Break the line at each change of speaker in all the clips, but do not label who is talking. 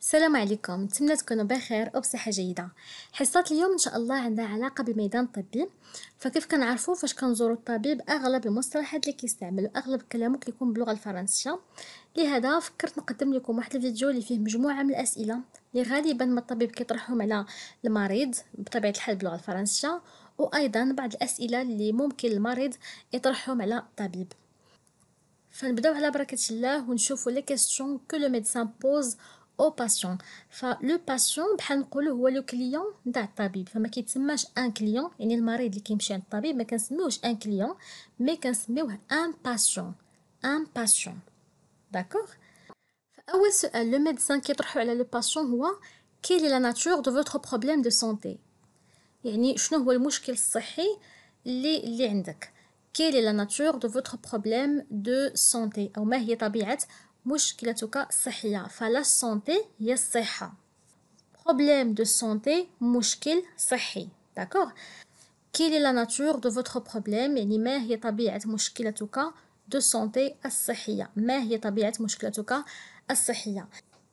السلام عليكم نتمنى تكونوا بخير وبصحة جيدة حصة اليوم إن شاء الله عندها علاقة بميدان طبي فكيف كنعرفوا فاش كنزوروا الطبيب أغلب المصطلحات اللي كيستعمل أغلب كلامه كيكون باللغة الفرنسية لهذا فكرت نقدم لكم واحد الفيديو اللي فيه مجموعة من الأسئلة اللي غالبا ما الطبيب كيطرحهم على المريض بطبيعة الحال باللغة الفرنسية وأيضا بعض الأسئلة اللي ممكن المريض يطرحهم على الطبيب فنبداو على بركة الله ونشوفوا لي كيسيون كو لو ميدسان بوز او باسيون فلو باسيون بحال نقولوا هو لو كليون نتاع الطبيب فما كيتسماش ان كليون يعني المريض اللي كيمشي عند الطبيب ما كنسميوهش ان كليون مي كنسميوه ان باسيون ان باسيون داكوغ فاول سؤال لو ميديسان كيطرحو على لو باسيون هو كيل لا ناتور دو فوتر بروبليم دو سونتي يعني شنو هو المشكل الصحي اللي اللي عندك كيل لا ناتور دو فوتر بروبليم دو سونتي او ما هي طبيعه مشكلتك صحية فلا سونتي هي الصحة بروبليم دو سونتي مشكل صحي داكوغ كيلي لا ناتور دو فوتر بروبليم يعني ما هي طبيعة مشكلتك دو سونتي الصحية ما هي طبيعة مشكلتك الصحية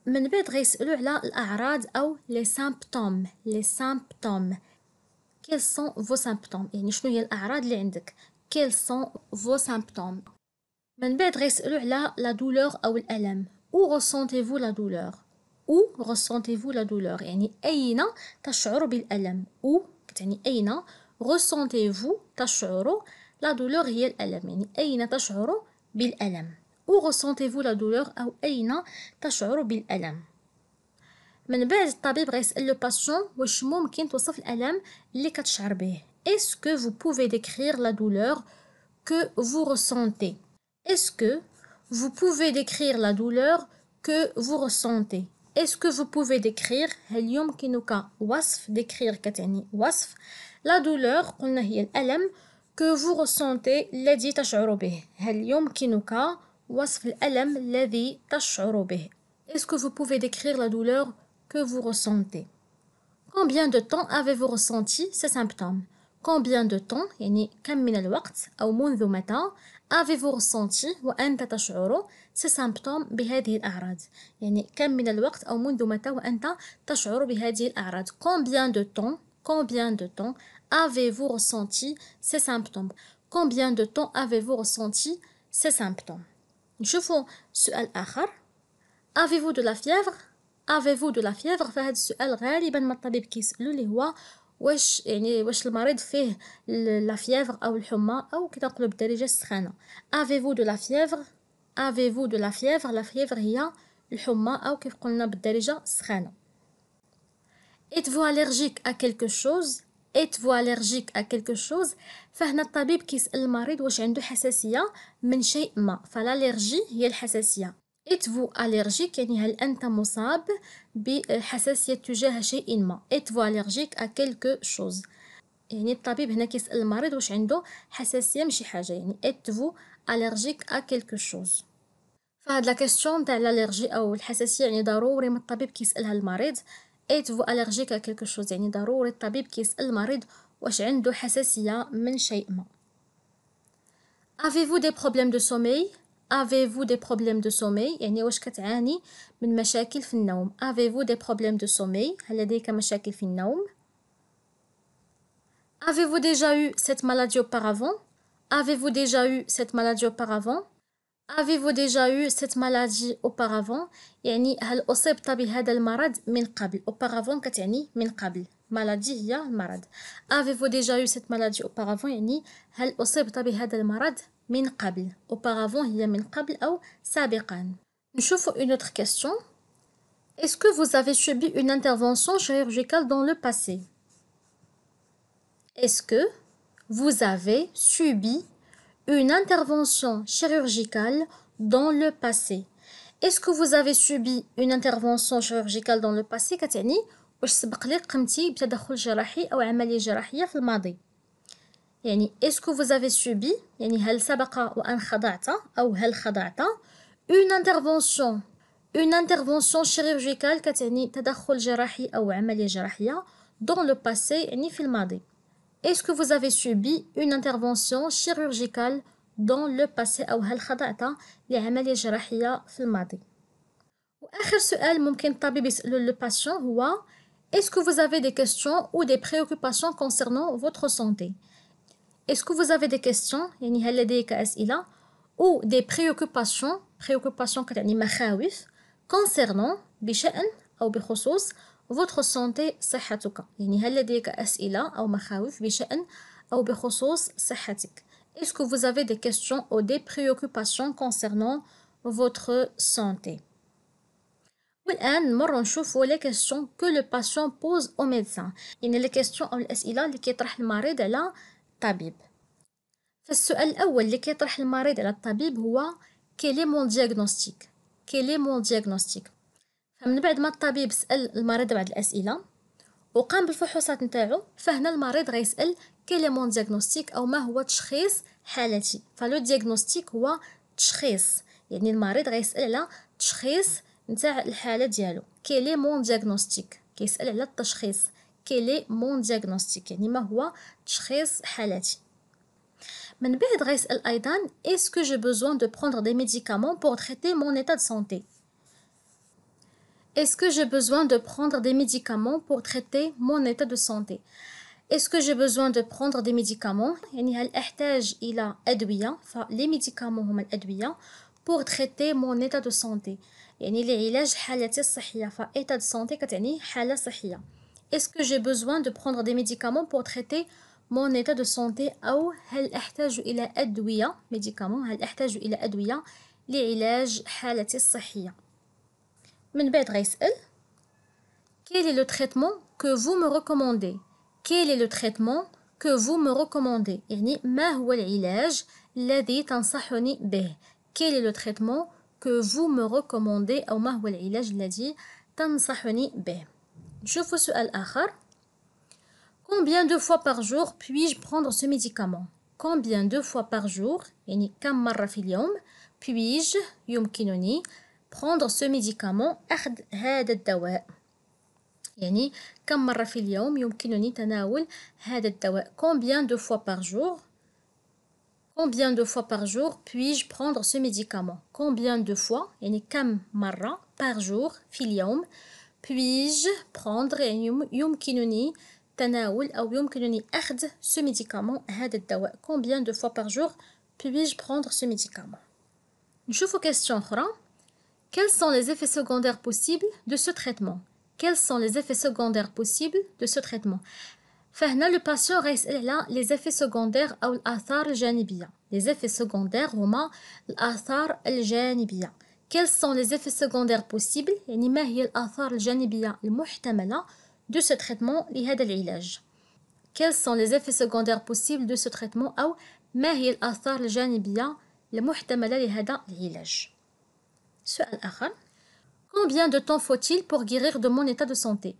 من بعد غيسألو على الأعراض أو لي سامبتوم لي سامبتوم كيل سون فو سامبتوم يعني شنو هي الأعراض اللي عندك كيل سون فو سامبتوم من بعد غيسالو على لا دولور أو الألم أو فو لا دولور أو فو لا دولور يعني أين تشعر بالألم أو كتعني أين فو تشعر لا دولور هي الألم يعني أين تشعر بالألم أو فو لا دولور أو أين تشعر بالألم من بعد الطبيب غيسأل لو باسيون واش ممكن توصف الألم اللي كتشعر به Est-ce que vous pouvez décrire la douleur que vous ressentez Est-ce que vous pouvez décrire la douleur que vous ressentez Est-ce que vous pouvez décrire helium kinuka wasf décrire katani wasf la douleur قلنا هي que vous ressentez ledi تشعر helium kinuka wasf Est-ce que vous pouvez décrire la douleur que vous ressentez Combien de temps avez-vous ressenti ces symptômes Combien de temps يعني كم من الوقت أو منذ متى avez-vous ressenti وأنت تشعر ces symptômes بهذه الأعراض يعني كم من الوقت أو منذ متى وأنت تشعر بهذه الأعراض combien de temps combien de temps avez-vous ressenti ces symptômes combien de temps avez-vous ressenti ces symptômes نشوفوا سؤال آخر avez-vous de la fièvre avez-vous de la fièvre فهذا السؤال غالبا ما الطبيب كيسألو اللي هو واش يعني واش المريض فيه لا فيفر او الحمى او كي تنقولوا بالدارجه السخانه افيفو دو لا فيفر افيفو دو لا فيفر لا فيفر هي الحمى او كيف قلنا بالدارجه السخانه ايت فو اليرجيك ا quelque شوز ايت فو اليرجيك ا quelque شوز فهنا الطبيب كيسال المريض واش عنده حساسيه من شيء ما فالالرجي هي الحساسيه اتفو اليرجيك يعني هل أنت مصاب بحساسية تجاه شيء ما اتفو اليرجيك allergique à يعني الطبيب هنا كيسأل المريض واش عنده حساسية مشي حاجة يعني اتفو اليرجيك allergique à quelque فهاد لا كيسيون تاع الالرجي او الحساسيه يعني ضروري من الطبيب كيسالها المريض ايتفو اليرجيك كلكو شوز يعني ضروري الطبيب كيسال المريض واش عنده حساسيه من شيء ما Avez-vous des problèmes de sommeil avez-vous des problèmes de sommeil يعني واش كتعاني من مشاكل في النوم avez-vous des problèmes de sommeil هل لديك مشاكل في النوم avez-vous déjà eu cette maladie auparavant avez-vous déjà eu cette maladie auparavant avez-vous déjà eu cette maladie auparavant Avez-vous déjà eu cette maladie auparavant? avez auparavant déjà eu cette maladie auparavant? avez-vous déjà eu cette maladie auparavant déjà eu cette maladie auparavant? min qabl. Auparavant, il y a min qabl ou sabiqan. Nous une autre question. Est-ce que vous avez subi une intervention chirurgicale dans le passé Est-ce que vous avez subi une intervention chirurgicale dans le passé Est-ce que vous avez subi une intervention chirurgicale dans le passé كتعني واش سبق vous قمتي بتدخل جراحي او عمليه جراحيه في passé? يعني est-ce que vous avez subi يعني هل سبق وأن خضعت أو هل خضعت une intervention une intervention chirurgicale كتعني تدخل جراحي أو عملية جراحية dans le passé يعني في الماضي est-ce que vous avez subi une intervention chirurgicale dans le passé أو هل خضعت لعملية جراحية في الماضي وآخر سؤال ممكن الطبيب يسأله le patient هو Est-ce que vous avez des questions ou des préoccupations concernant votre santé est-ce que vous avez des questions ou des préoccupations, préoccupations concernant votre santé Est-ce que vous avez des questions ou des préoccupations concernant votre santé maintenant on voir les questions que le patient pose au médecin il les questions ou les questions qui le الطبيب فالسؤال الأول اللي كيطرح المريض على الطبيب هو كيلي مون دياغنوستيك كيلي مون دياغنوستيك فمن بعد ما الطبيب سأل المريض بعض الأسئلة وقام بالفحوصات نتاعو فهنا المريض غيسأل كيلي مون دياغنوستيك أو ما هو تشخيص حالتي فلو دياغنوستيك هو تشخيص يعني المريض غيسأل على تشخيص نتاع الحالة ديالو كيلي مون دياغنوستيك كيسأل على التشخيص quel est mon diagnostic يعني ما هو تشخيص حالتي من بعد غيسال ايضا est-ce que j'ai besoin de prendre des médicaments pour traiter mon état de santé Est-ce que j'ai besoin de prendre des médicaments pour traiter mon état de santé Est-ce que j'ai besoin de prendre des médicaments يعني هل أحتاج إلى أدوية médicaments هما الادويه pour traiter mon état de santé يعني لعلاج حالتي الصحية فإيتا de santé كتعني حالة صحية est-ce que j'ai besoin de prendre des médicaments pour traiter mon état de santé Ou هل ce إلى j'ai médicaments هل إلى لعلاج حالتي quel est le traitement que vous me recommandez quel est le traitement que vous me recommandez يعني ما هو quel est le traitement que vous me recommandez أو ما هو العلاج الذي به combien de fois par jour puis-je prendre ce médicament combien de fois par jour يعني كم مرة في اليوم puis-je يمكنني prendre ce médicament أخذ هذا الدواء يعني كم مرة في اليوم يمكنني تناول هذا الدواء combien de fois par jour combien de fois par jour puis-je prendre ce médicament combien de fois يعني كم مرة par jour في اليوم puis-je prendre ce médicament combien de fois par jour puis-je prendre ce médicament نشوفوا question quels sont les effets secondaires possibles de ce traitement quels sont les effets secondaires possibles de ce traitement فهنا le patient reste là. les effets secondaires ou les effets secondaires quels sont les effets secondaires possibles يعني ما هي de ce traitement لهذا العلاج quels sont les effets secondaires possibles de ce traitement ou ما هي الآثار الجانبية المحتملة لهذا العلاج سؤال Combien de temps faut-il pour guérir de mon état de santé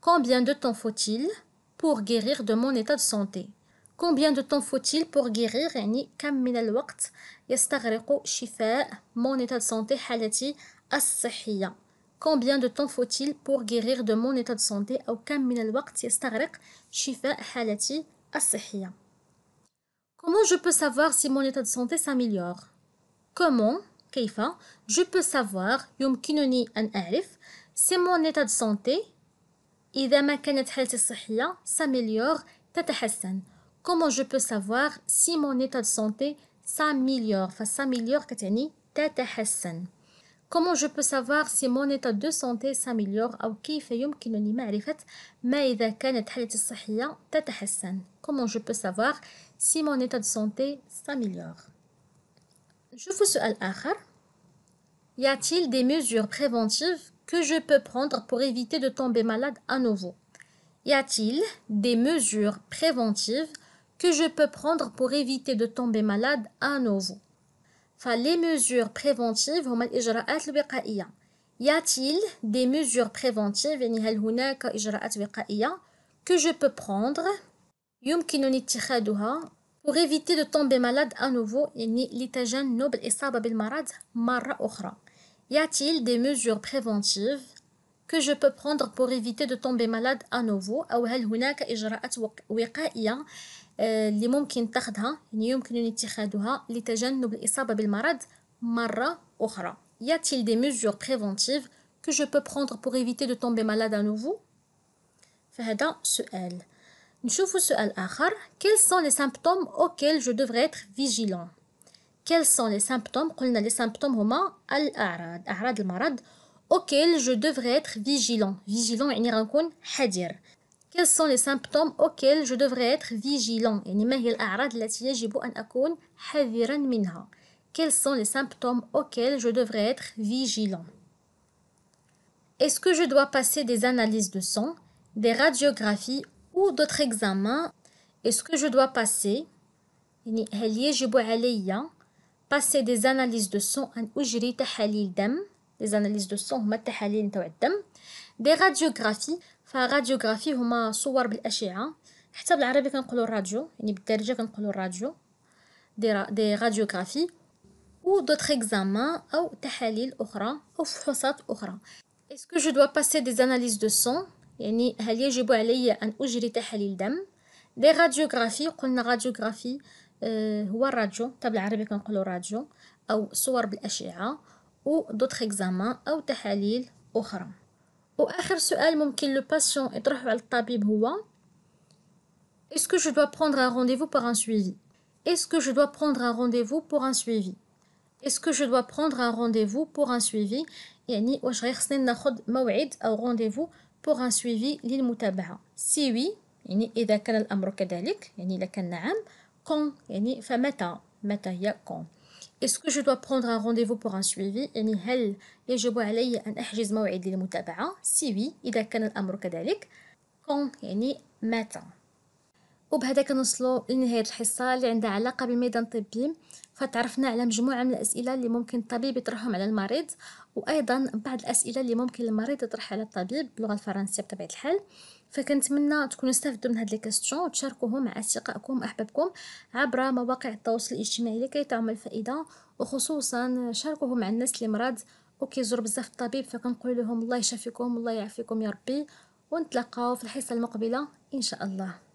Combien de temps faut-il pour guérir de mon état de santé combien de temps faut-il pour guérir يعني كم من الوقت يستغرق شفاء mon état de santé حالتي الصحية combien de temps faut-il pour guérir de mon état de santé أو كم من الوقت يستغرق شفاء حالتي الصحية Comment je peux savoir si mon état de santé s'améliore Comment كيف je peux savoir يمكنني أن أعرف si mon état de santé إذا ما كانت حالتي الصحية s'améliore تتحسن comment je peux savoir si mon état de santé s'améliore comment je peux savoir si mon état de santé s'améliore comment je peux savoir si mon état de santé s'améliore Je vous سؤال آخر Y a-t-il des mesures préventives que je peux prendre pour éviter de tomber malade à nouveau Y a-t-il des mesures préventives que je peux prendre pour éviter de tomber malade à nouveau. les mesures préventives hum, les Y a-t-il des mesures préventives que je peux prendre pour éviter de tomber malade à nouveau Y a-t-il des mesures préventives que je peux prendre pour éviter de tomber malade à nouveau اللي Y a-t-il des mesures préventives que je peux prendre pour éviter de tomber malade à nouveau فهذا سؤال نشوف سؤال آخر Quels sont les symptômes auxquels je devrais être vigilant Quels sont les symptômes قلنا les symptômes هما الأعراض أعراض auxquels je devrais être vigilant vigilant يعني حذر quels sont les symptômes auxquels je devrais être vigilant quels sont les symptômes auxquels je devrais être vigilant Est-ce que je dois passer des analyses de sang, des radiographies ou d'autres examens Est-ce que je dois passer هل يجب علي passer des analyses de sang أن أجري تحاليل دم les analyses de sang دي راديوغرافي فراديوغرافي هما صور بالاشعه حتى بالعربي كنقولوا الراديو يعني بالدارجه كنقولوا الراديو دي را دي راديوغرافي أو d'autres او تحاليل اخرى او فحوصات اخرى اسكو جو دو باسي دي اناليز دو سون يعني هل يجب علي ان اجري تحاليل دم دي راديوغرافي قلنا راديوغرافي آه هو الراديو حتى بالعربي كنقولوا راديو او صور بالاشعه او دوتر اكزامان او تحاليل اخرى واخر سؤال ممكن لو باسيون يطرحه على الطبيب هو Est-ce que je dois prendre un rendez-vous pour un suivi Est-ce que je dois prendre un rendez-vous pour un suivi Est-ce que je dois prendre un rendez-vous pour un suivi يعني واش غير خصني ناخذ موعد او rendez-vous pour un suivi للمتابعه si oui يعني اذا كان الامر كذلك يعني إذا كان نعم Quand يعني فمتى متى هي quand. اسكو جو دوا بروندر ان رونديفو بور ان سويفي يعني هل يجب علي ان احجز موعد للمتابعه سي وي اذا كان الامر كذلك كون يعني متى وبهذا كنوصلوا لنهايه الحصه اللي عندها علاقه بالميدان الطبي فتعرفنا على مجموعه من الاسئله اللي ممكن الطبيب يطرحهم على المريض وايضا بعض الاسئله اللي ممكن المريض يطرحها على الطبيب باللغه الفرنسيه بطبيعه الحال فكنتمنى تكونوا استفدتوا من هاد لي كاستيون وتشاركوهم مع اصدقائكم واحبابكم عبر مواقع التواصل الاجتماعي لكي تعم الفائده وخصوصا شاركوهم مع الناس اللي مرض وكيزور بزاف الطبيب فكنقول لهم الله يشافيكم الله يعافيكم يا ربي ونتلاقاو في الحصه المقبله ان شاء الله